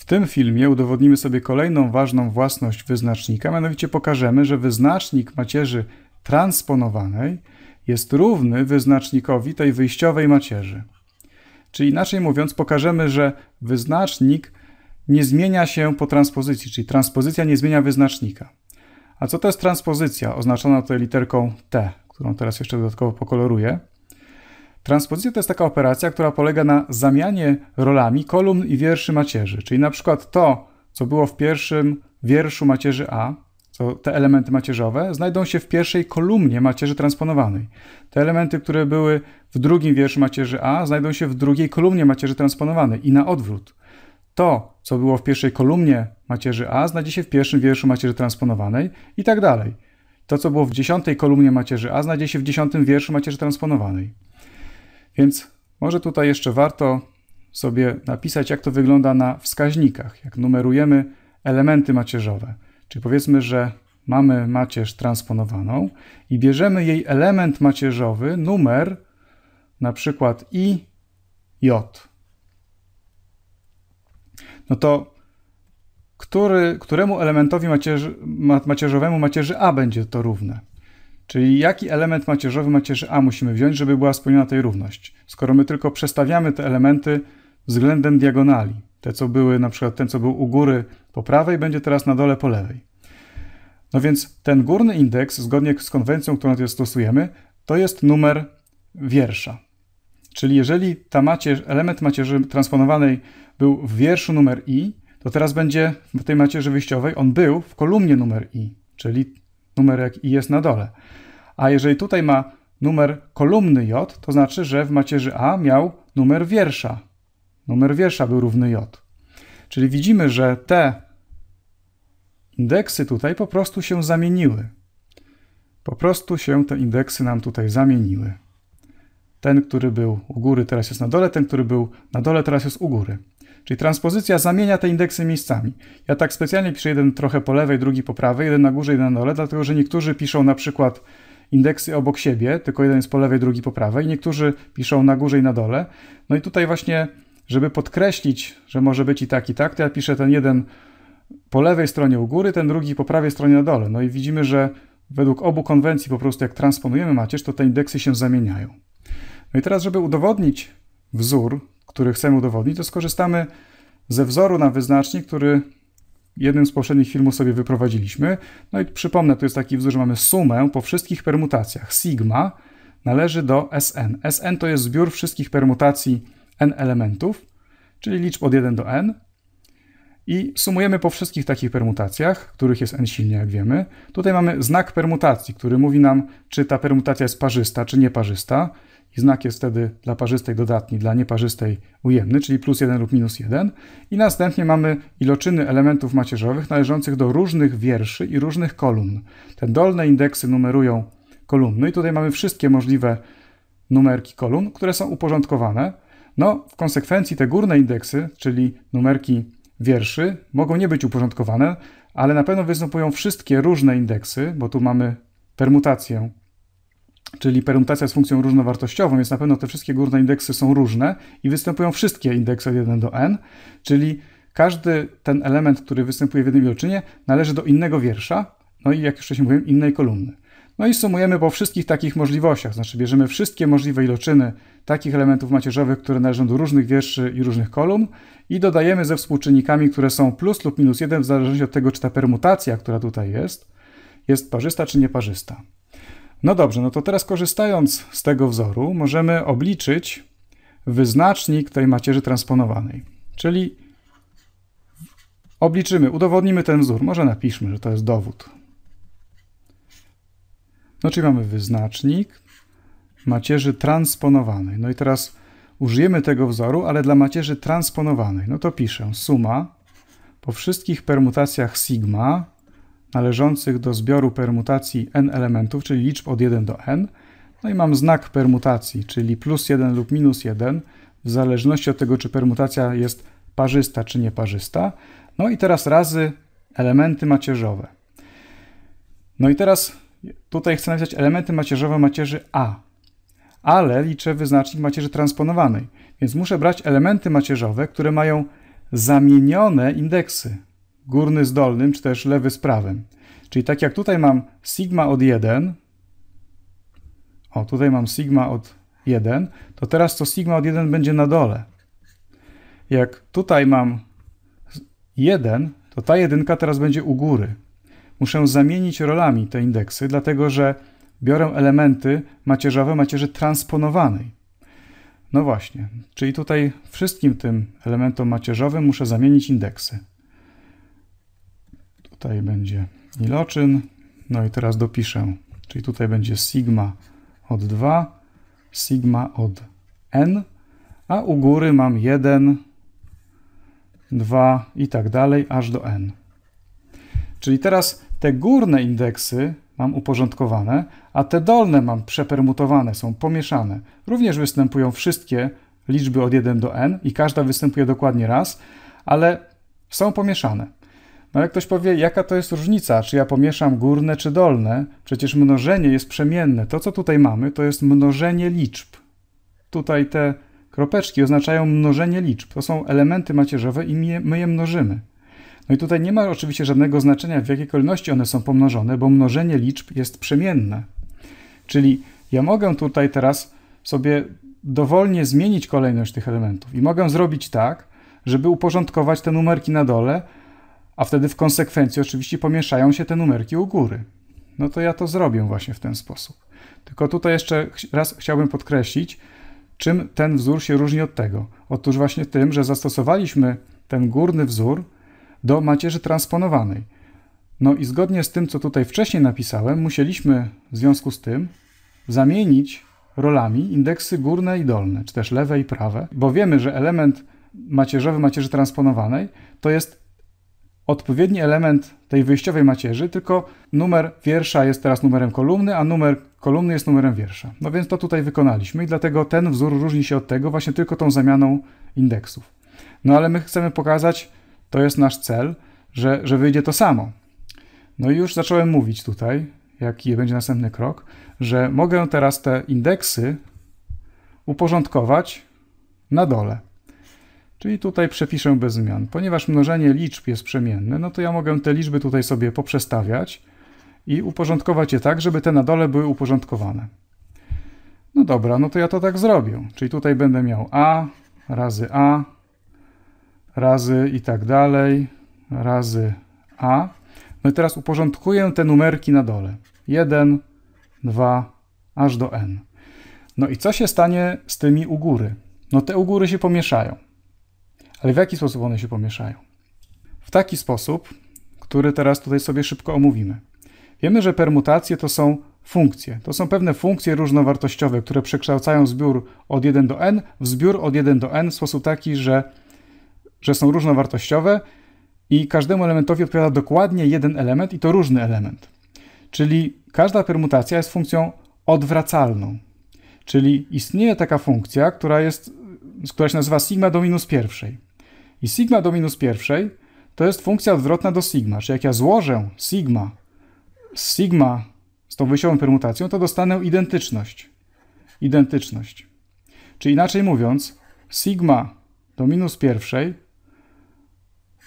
W tym filmie udowodnimy sobie kolejną ważną własność wyznacznika, mianowicie pokażemy, że wyznacznik macierzy transponowanej jest równy wyznacznikowi tej wyjściowej macierzy. Czyli inaczej mówiąc, pokażemy, że wyznacznik nie zmienia się po transpozycji, czyli transpozycja nie zmienia wyznacznika. A co to jest transpozycja, oznaczona tutaj literką T, którą teraz jeszcze dodatkowo pokoloruję? Transpozycja to jest taka operacja, która polega na zamianie rolami kolumn i wierszy macierzy. Czyli na przykład to, co było w pierwszym wierszu macierzy A, to te elementy macierzowe, znajdą się w pierwszej kolumnie macierzy transponowanej. Te elementy, które były w drugim wierszu macierzy A, znajdą się w drugiej kolumnie macierzy transponowanej i na odwrót. To, co było w pierwszej kolumnie macierzy A, znajdzie się w pierwszym wierszu macierzy transponowanej i tak dalej. To, co było w dziesiątej kolumnie macierzy A, znajdzie się w dziesiątym wierszu macierzy transponowanej. Więc może tutaj jeszcze warto sobie napisać, jak to wygląda na wskaźnikach, jak numerujemy elementy macierzowe. Czyli powiedzmy, że mamy macierz transponowaną i bierzemy jej element macierzowy, numer, na przykład i j. No to który, któremu elementowi macierzy, macierzowemu macierzy A będzie to równe? Czyli jaki element macierzowy macierzy A musimy wziąć, żeby była spełniona tej równość? Skoro my tylko przestawiamy te elementy względem diagonali. Te, co były, na przykład ten, co był u góry po prawej, będzie teraz na dole po lewej. No więc ten górny indeks, zgodnie z konwencją, którą tutaj stosujemy, to jest numer wiersza. Czyli jeżeli ta macierz, element macierzy transponowanej był w wierszu numer i, to teraz będzie w tej macierzy wyjściowej, on był w kolumnie numer i, czyli numerek i jest na dole. A jeżeli tutaj ma numer kolumny j, to znaczy, że w macierzy A miał numer wiersza. Numer wiersza był równy j. Czyli widzimy, że te indeksy tutaj po prostu się zamieniły. Po prostu się te indeksy nam tutaj zamieniły. Ten, który był u góry, teraz jest na dole, ten, który był na dole, teraz jest u góry. Czyli transpozycja zamienia te indeksy miejscami. Ja tak specjalnie piszę jeden trochę po lewej, drugi po prawej, jeden na górze, jeden na dole, dlatego że niektórzy piszą na przykład indeksy obok siebie, tylko jeden jest po lewej, drugi po prawej, niektórzy piszą na górze i na dole. No i tutaj właśnie, żeby podkreślić, że może być i tak, i tak, to ja piszę ten jeden po lewej stronie u góry, ten drugi po prawej stronie na dole. No i widzimy, że według obu konwencji po prostu jak transponujemy macierz, to te indeksy się zamieniają. No i teraz, żeby udowodnić wzór, który chcemy udowodnić, to skorzystamy ze wzoru na wyznacznik, który jednym z poprzednich filmów sobie wyprowadziliśmy. No i przypomnę, to jest taki wzór, że mamy sumę po wszystkich permutacjach. Sigma należy do Sn. Sn to jest zbiór wszystkich permutacji n elementów, czyli liczb od 1 do n. I sumujemy po wszystkich takich permutacjach, których jest n silnie, jak wiemy. Tutaj mamy znak permutacji, który mówi nam, czy ta permutacja jest parzysta, czy nieparzysta i znak jest wtedy dla parzystej dodatni, dla nieparzystej ujemny, czyli plus 1 lub minus 1. I następnie mamy iloczyny elementów macierzowych należących do różnych wierszy i różnych kolumn. Te dolne indeksy numerują kolumny i tutaj mamy wszystkie możliwe numerki kolumn, które są uporządkowane. No, w konsekwencji te górne indeksy, czyli numerki wierszy, mogą nie być uporządkowane, ale na pewno występują wszystkie różne indeksy, bo tu mamy permutację czyli permutacja z funkcją różnowartościową, więc na pewno te wszystkie górne indeksy są różne i występują wszystkie indeksy od 1 do n, czyli każdy ten element, który występuje w jednym iloczynie, należy do innego wiersza, no i jak już wcześniej mówiłem, innej kolumny. No i sumujemy po wszystkich takich możliwościach, znaczy bierzemy wszystkie możliwe iloczyny takich elementów macierzowych, które należą do różnych wierszy i różnych kolumn i dodajemy ze współczynnikami, które są plus lub minus 1 w zależności od tego, czy ta permutacja, która tutaj jest, jest parzysta czy nieparzysta. No dobrze, no to teraz korzystając z tego wzoru możemy obliczyć wyznacznik tej macierzy transponowanej, czyli obliczymy, udowodnimy ten wzór, może napiszmy, że to jest dowód. No czyli mamy wyznacznik macierzy transponowanej. No i teraz użyjemy tego wzoru, ale dla macierzy transponowanej. No to piszę suma po wszystkich permutacjach sigma należących do zbioru permutacji n elementów, czyli liczb od 1 do n. No i mam znak permutacji, czyli plus 1 lub minus 1, w zależności od tego, czy permutacja jest parzysta, czy nieparzysta. No i teraz razy elementy macierzowe. No i teraz tutaj chcę napisać elementy macierzowe macierzy A, ale liczę wyznacznik macierzy transponowanej, więc muszę brać elementy macierzowe, które mają zamienione indeksy, górny z dolnym, czy też lewy z prawym. Czyli tak jak tutaj mam sigma od 1, o tutaj mam sigma od 1, to teraz to sigma od 1 będzie na dole. Jak tutaj mam 1, to ta jedynka teraz będzie u góry. Muszę zamienić rolami te indeksy, dlatego że biorę elementy macierzowe macierzy transponowanej. No właśnie, czyli tutaj wszystkim tym elementom macierzowym muszę zamienić indeksy. Tutaj będzie iloczyn. No i teraz dopiszę. Czyli tutaj będzie sigma od 2, sigma od n, a u góry mam 1, 2 i tak dalej, aż do n. Czyli teraz te górne indeksy mam uporządkowane, a te dolne mam przepermutowane, są pomieszane. Również występują wszystkie liczby od 1 do n i każda występuje dokładnie raz, ale są pomieszane. No jak ktoś powie, jaka to jest różnica, czy ja pomieszam górne czy dolne, przecież mnożenie jest przemienne. To, co tutaj mamy, to jest mnożenie liczb. Tutaj te kropeczki oznaczają mnożenie liczb. To są elementy macierzowe i my je mnożymy. No i tutaj nie ma oczywiście żadnego znaczenia, w jakiej kolejności one są pomnożone, bo mnożenie liczb jest przemienne. Czyli ja mogę tutaj teraz sobie dowolnie zmienić kolejność tych elementów i mogę zrobić tak, żeby uporządkować te numerki na dole, a wtedy w konsekwencji oczywiście pomieszają się te numerki u góry. No to ja to zrobię właśnie w ten sposób. Tylko tutaj jeszcze raz chciałbym podkreślić, czym ten wzór się różni od tego. Otóż właśnie tym, że zastosowaliśmy ten górny wzór do macierzy transponowanej. No i zgodnie z tym, co tutaj wcześniej napisałem, musieliśmy w związku z tym zamienić rolami indeksy górne i dolne, czy też lewe i prawe, bo wiemy, że element macierzowy macierzy transponowanej to jest odpowiedni element tej wyjściowej macierzy, tylko numer wiersza jest teraz numerem kolumny, a numer kolumny jest numerem wiersza. No więc to tutaj wykonaliśmy i dlatego ten wzór różni się od tego właśnie tylko tą zamianą indeksów. No ale my chcemy pokazać, to jest nasz cel, że, że wyjdzie to samo. No i już zacząłem mówić tutaj, jaki będzie następny krok, że mogę teraz te indeksy uporządkować na dole. Czyli tutaj przepiszę bez zmian. Ponieważ mnożenie liczb jest przemienne, no to ja mogę te liczby tutaj sobie poprzestawiać i uporządkować je tak, żeby te na dole były uporządkowane. No dobra, no to ja to tak zrobię. Czyli tutaj będę miał A razy A razy i tak dalej razy A. No i teraz uporządkuję te numerki na dole. 1, 2, aż do N. No i co się stanie z tymi u góry? No te u góry się pomieszają. Ale w jaki sposób one się pomieszają? W taki sposób, który teraz tutaj sobie szybko omówimy. Wiemy, że permutacje to są funkcje. To są pewne funkcje różnowartościowe, które przekształcają zbiór od 1 do n w zbiór od 1 do n w sposób taki, że, że są różnowartościowe i każdemu elementowi odpowiada dokładnie jeden element i to różny element. Czyli każda permutacja jest funkcją odwracalną. Czyli istnieje taka funkcja, która, jest, która się nazywa sigma do minus pierwszej i sigma do minus pierwszej to jest funkcja odwrotna do sigma, czyli jak ja złożę sigma z sigma z tą wyjściową permutacją, to dostanę identyczność. Identyczność. Czyli inaczej mówiąc, sigma do minus pierwszej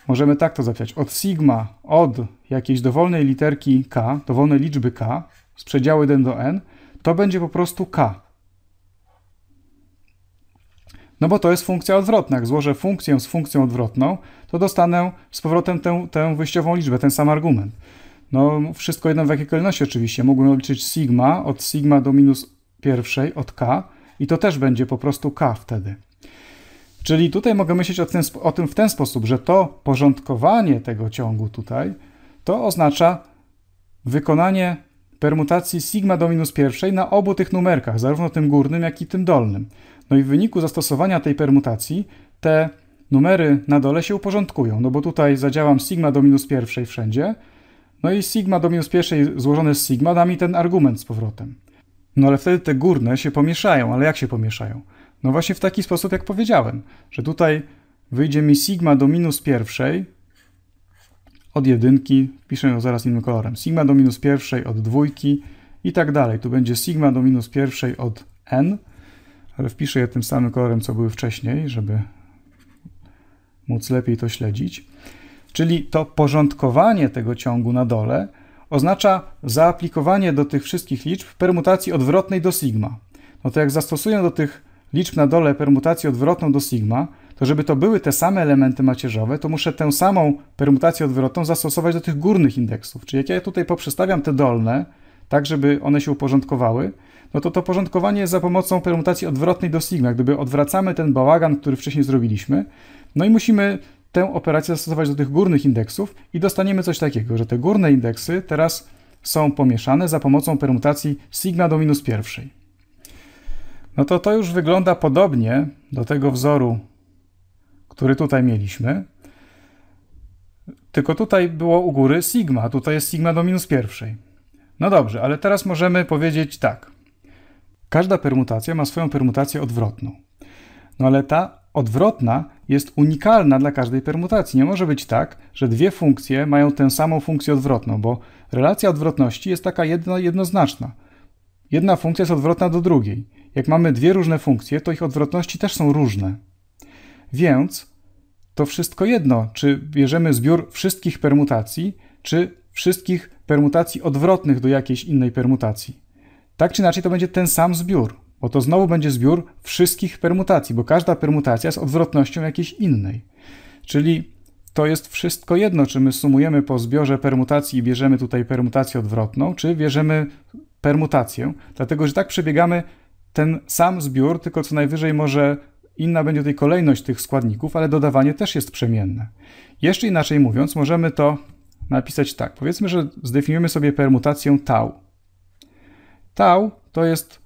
możemy tak to zapisać. Od sigma od jakiejś dowolnej literki k, dowolnej liczby k z przedziału 1 do n, to będzie po prostu k. No bo to jest funkcja odwrotna. Jak złożę funkcję z funkcją odwrotną, to dostanę z powrotem tę, tę wyjściową liczbę, ten sam argument. No wszystko jedno w jakiej kolejności oczywiście. Mógłbym obliczyć sigma od sigma do minus pierwszej od k i to też będzie po prostu k wtedy. Czyli tutaj mogę myśleć o, o tym w ten sposób, że to porządkowanie tego ciągu tutaj, to oznacza wykonanie permutacji sigma do minus pierwszej na obu tych numerkach, zarówno tym górnym, jak i tym dolnym. No i w wyniku zastosowania tej permutacji te numery na dole się uporządkują, no bo tutaj zadziałam sigma do minus pierwszej wszędzie, no i sigma do minus pierwszej złożone z sigma da mi ten argument z powrotem. No ale wtedy te górne się pomieszają, ale jak się pomieszają? No właśnie w taki sposób, jak powiedziałem, że tutaj wyjdzie mi sigma do minus pierwszej od jedynki, piszę ją zaraz innym kolorem, sigma do minus pierwszej od dwójki i tak dalej. Tu będzie sigma do minus pierwszej od n, ale wpiszę je tym samym kolorem, co były wcześniej, żeby móc lepiej to śledzić. Czyli to porządkowanie tego ciągu na dole oznacza zaaplikowanie do tych wszystkich liczb permutacji odwrotnej do sigma. No to jak zastosuję do tych liczb na dole permutację odwrotną do sigma, to żeby to były te same elementy macierzowe, to muszę tę samą permutację odwrotną zastosować do tych górnych indeksów. Czyli jak ja tutaj poprzestawiam te dolne, tak żeby one się uporządkowały, no to to porządkowanie za pomocą permutacji odwrotnej do sigma. Gdyby odwracamy ten bałagan, który wcześniej zrobiliśmy, no i musimy tę operację zastosować do tych górnych indeksów i dostaniemy coś takiego, że te górne indeksy teraz są pomieszane za pomocą permutacji sigma do minus pierwszej. No to to już wygląda podobnie do tego wzoru, który tutaj mieliśmy, tylko tutaj było u góry sigma, tutaj jest sigma do minus pierwszej. No dobrze, ale teraz możemy powiedzieć tak. Każda permutacja ma swoją permutację odwrotną. No ale ta odwrotna jest unikalna dla każdej permutacji. Nie może być tak, że dwie funkcje mają tę samą funkcję odwrotną, bo relacja odwrotności jest taka jedno, jednoznaczna. Jedna funkcja jest odwrotna do drugiej. Jak mamy dwie różne funkcje, to ich odwrotności też są różne. Więc to wszystko jedno, czy bierzemy zbiór wszystkich permutacji, czy wszystkich permutacji odwrotnych do jakiejś innej permutacji. Tak czy inaczej to będzie ten sam zbiór, bo to znowu będzie zbiór wszystkich permutacji, bo każda permutacja jest odwrotnością jakiejś innej. Czyli to jest wszystko jedno, czy my sumujemy po zbiorze permutacji i bierzemy tutaj permutację odwrotną, czy bierzemy permutację, dlatego że tak przebiegamy ten sam zbiór, tylko co najwyżej może inna będzie tutaj kolejność tych składników, ale dodawanie też jest przemienne. Jeszcze inaczej mówiąc, możemy to napisać tak. Powiedzmy, że zdefiniujemy sobie permutację tau. Tau to jest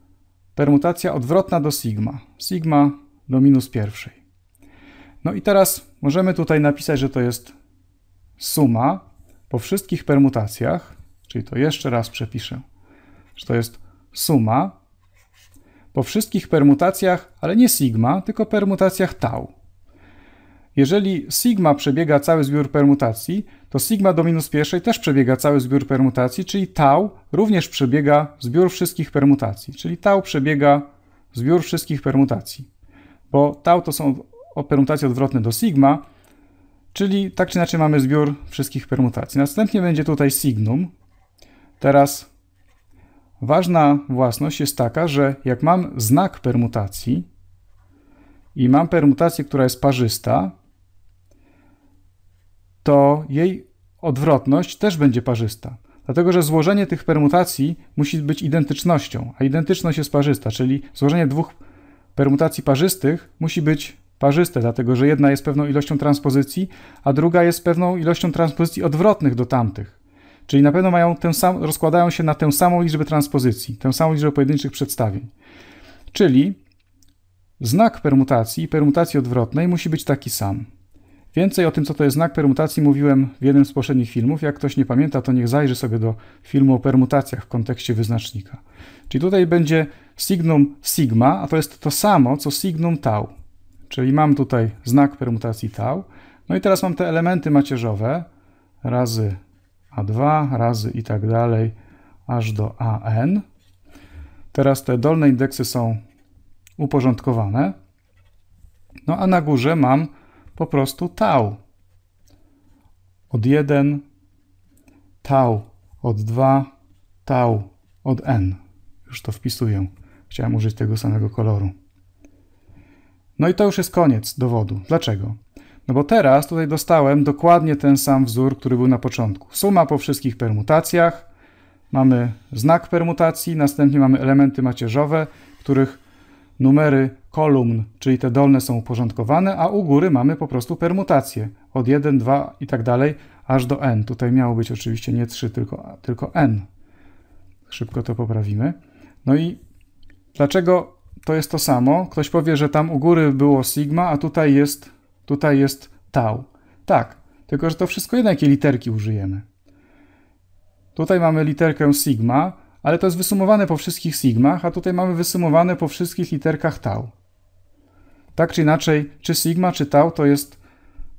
permutacja odwrotna do sigma. Sigma do minus pierwszej. No i teraz możemy tutaj napisać, że to jest suma po wszystkich permutacjach, czyli to jeszcze raz przepiszę, że to jest suma po wszystkich permutacjach, ale nie sigma, tylko permutacjach tau. Jeżeli sigma przebiega cały zbiór permutacji, to sigma do minus pierwszej też przebiega cały zbiór permutacji, czyli tau również przebiega zbiór wszystkich permutacji, czyli tau przebiega zbiór wszystkich permutacji, bo tau to są permutacje odwrotne do sigma, czyli tak czy inaczej mamy zbiór wszystkich permutacji. Następnie będzie tutaj signum. Teraz ważna własność jest taka, że jak mam znak permutacji i mam permutację, która jest parzysta, to jej odwrotność też będzie parzysta. Dlatego, że złożenie tych permutacji musi być identycznością, a identyczność jest parzysta, czyli złożenie dwóch permutacji parzystych musi być parzyste, dlatego że jedna jest pewną ilością transpozycji, a druga jest pewną ilością transpozycji odwrotnych do tamtych. Czyli na pewno mają tę sam, rozkładają się na tę samą liczbę transpozycji, tę samą liczbę pojedynczych przedstawień. Czyli znak permutacji i permutacji odwrotnej musi być taki sam. Więcej o tym, co to jest znak permutacji, mówiłem w jednym z poprzednich filmów. Jak ktoś nie pamięta, to niech zajrzy sobie do filmu o permutacjach w kontekście wyznacznika. Czyli tutaj będzie signum sigma, a to jest to samo, co signum tau. Czyli mam tutaj znak permutacji tau. No i teraz mam te elementy macierzowe razy a2, razy i tak dalej, aż do an. Teraz te dolne indeksy są uporządkowane. No a na górze mam po prostu tau. Od 1 tau, od 2 tau, od n. Już to wpisuję. Chciałem użyć tego samego koloru. No i to już jest koniec dowodu. Dlaczego? No bo teraz tutaj dostałem dokładnie ten sam wzór, który był na początku. Suma po wszystkich permutacjach, mamy znak permutacji, następnie mamy elementy macierzowe, których numery kolumn, czyli te dolne są uporządkowane, a u góry mamy po prostu permutację od 1, 2 i tak dalej, aż do n. Tutaj miało być oczywiście nie 3, tylko, tylko n. Szybko to poprawimy. No i dlaczego to jest to samo? Ktoś powie, że tam u góry było sigma, a tutaj jest, tutaj jest tau. Tak, tylko że to wszystko jedno, jakie literki użyjemy. Tutaj mamy literkę sigma, ale to jest wysumowane po wszystkich sigmach, a tutaj mamy wysumowane po wszystkich literkach tau. Tak czy inaczej, czy sigma, czy tau to jest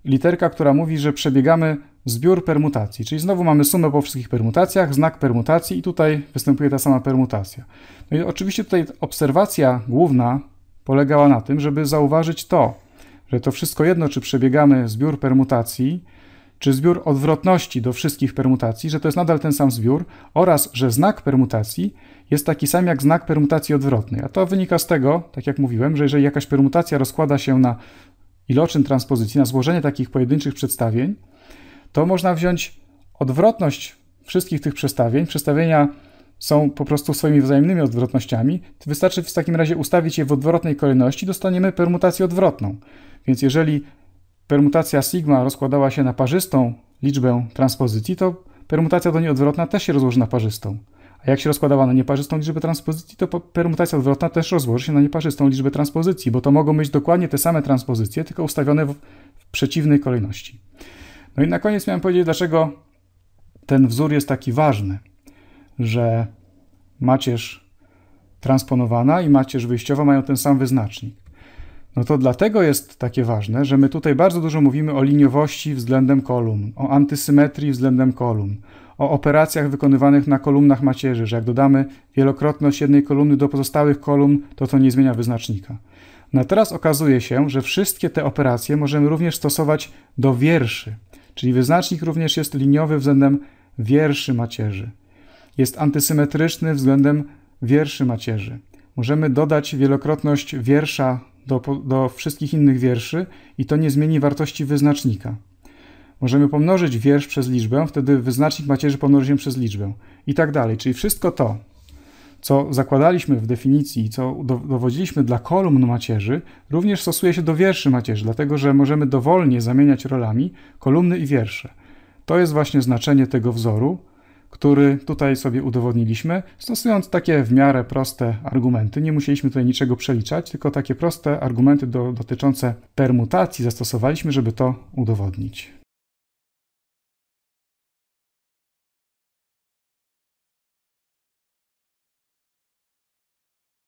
literka, która mówi, że przebiegamy zbiór permutacji, czyli znowu mamy sumę po wszystkich permutacjach, znak permutacji i tutaj występuje ta sama permutacja. No i oczywiście tutaj obserwacja główna polegała na tym, żeby zauważyć to, że to wszystko jedno, czy przebiegamy zbiór permutacji, czy zbiór odwrotności do wszystkich permutacji, że to jest nadal ten sam zbiór oraz, że znak permutacji jest taki sam jak znak permutacji odwrotnej. A to wynika z tego, tak jak mówiłem, że jeżeli jakaś permutacja rozkłada się na iloczyn transpozycji, na złożenie takich pojedynczych przedstawień, to można wziąć odwrotność wszystkich tych przestawień. Przestawienia są po prostu swoimi wzajemnymi odwrotnościami. Wystarczy w takim razie ustawić je w odwrotnej kolejności, dostaniemy permutację odwrotną. Więc jeżeli permutacja sigma rozkładała się na parzystą liczbę transpozycji, to permutacja do niej odwrotna też się rozłoży na parzystą. A jak się rozkładała na nieparzystą liczbę transpozycji, to permutacja odwrotna też rozłoży się na nieparzystą liczbę transpozycji, bo to mogą być dokładnie te same transpozycje, tylko ustawione w, przeciwnej kolejności. No i na koniec miałem powiedzieć, dlaczego ten wzór jest taki ważny, że macierz transponowana i macierz wyjściowa mają ten sam wyznacznik. No to dlatego jest takie ważne, że my tutaj bardzo dużo mówimy o liniowości względem kolumn, o antysymetrii względem kolumn, o operacjach wykonywanych na kolumnach macierzy, że jak dodamy wielokrotność jednej kolumny do pozostałych kolumn, to to nie zmienia wyznacznika. No teraz okazuje się, że wszystkie te operacje możemy również stosować do wierszy, czyli wyznacznik również jest liniowy względem wierszy macierzy. Jest antysymetryczny względem wierszy macierzy. Możemy dodać wielokrotność wiersza do, do wszystkich innych wierszy i to nie zmieni wartości wyznacznika. Możemy pomnożyć wiersz przez liczbę, wtedy wyznacznik macierzy pomnoży się przez liczbę i tak dalej. Czyli wszystko to, co zakładaliśmy w definicji co dowodziliśmy dla kolumn macierzy, również stosuje się do wierszy macierzy, dlatego że możemy dowolnie zamieniać rolami kolumny i wiersze. To jest właśnie znaczenie tego wzoru, który tutaj sobie udowodniliśmy, stosując takie w miarę proste argumenty. Nie musieliśmy tutaj niczego przeliczać, tylko takie proste argumenty do, dotyczące permutacji zastosowaliśmy, żeby to udowodnić.